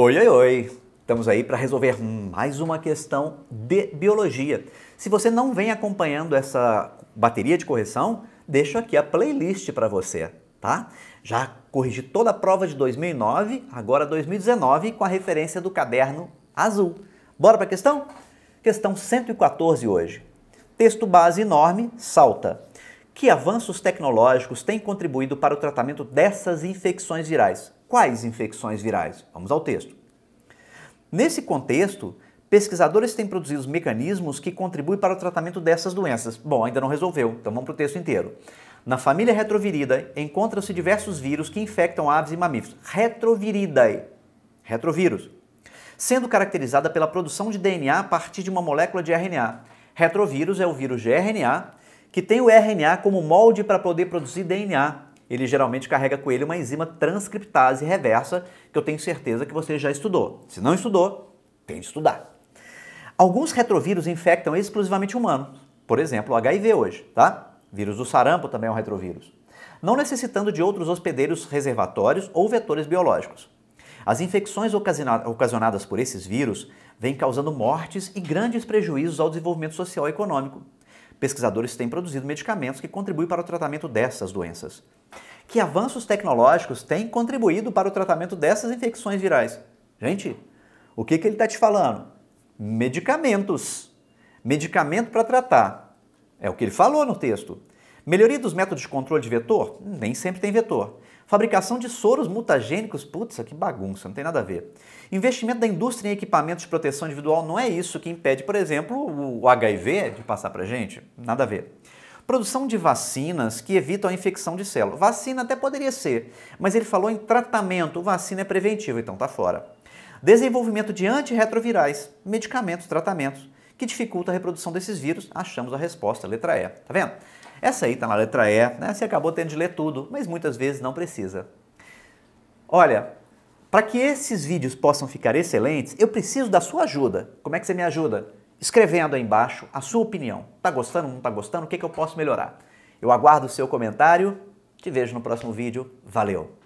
Oi, oi, oi! Estamos aí para resolver mais uma questão de biologia. Se você não vem acompanhando essa bateria de correção, deixo aqui a playlist para você, tá? Já corrigi toda a prova de 2009, agora 2019, com a referência do caderno azul. Bora para a questão? Questão 114 hoje. Texto base enorme salta. Que avanços tecnológicos têm contribuído para o tratamento dessas infecções virais? Quais infecções virais? Vamos ao texto. Nesse contexto, pesquisadores têm produzido mecanismos que contribuem para o tratamento dessas doenças. Bom, ainda não resolveu, então vamos para o texto inteiro. Na família Retrovirida encontram-se diversos vírus que infectam aves e mamíferos. Retroviridae, retrovírus, sendo caracterizada pela produção de DNA a partir de uma molécula de RNA. Retrovírus é o vírus de RNA que tem o RNA como molde para poder produzir DNA ele geralmente carrega com ele uma enzima transcriptase reversa, que eu tenho certeza que você já estudou. Se não estudou, tem de estudar. Alguns retrovírus infectam exclusivamente humanos, por exemplo, o HIV hoje, tá? Vírus do sarampo também é um retrovírus. Não necessitando de outros hospedeiros reservatórios ou vetores biológicos. As infecções ocasionadas por esses vírus vêm causando mortes e grandes prejuízos ao desenvolvimento social e econômico. Pesquisadores têm produzido medicamentos que contribuem para o tratamento dessas doenças. Que avanços tecnológicos têm contribuído para o tratamento dessas infecções virais? Gente, o que, que ele está te falando? Medicamentos. Medicamento para tratar. É o que ele falou no texto. Melhoria dos métodos de controle de vetor? Nem sempre tem vetor. Fabricação de soros mutagênicos, putz, que é bagunça, não tem nada a ver. Investimento da indústria em equipamentos de proteção individual não é isso que impede, por exemplo, o HIV de passar para gente? Nada a ver. Produção de vacinas que evitam a infecção de células. Vacina até poderia ser, mas ele falou em tratamento. Vacina é preventiva, então tá fora. Desenvolvimento de antirretrovirais, medicamentos, tratamentos que dificulta a reprodução desses vírus? Achamos a resposta, letra E. Tá vendo? Essa aí está na letra E, né? você acabou tendo de ler tudo, mas muitas vezes não precisa. Olha, para que esses vídeos possam ficar excelentes, eu preciso da sua ajuda. Como é que você me ajuda? Escrevendo aí embaixo a sua opinião. Tá gostando, não tá gostando? O que, é que eu posso melhorar? Eu aguardo o seu comentário. Te vejo no próximo vídeo. Valeu!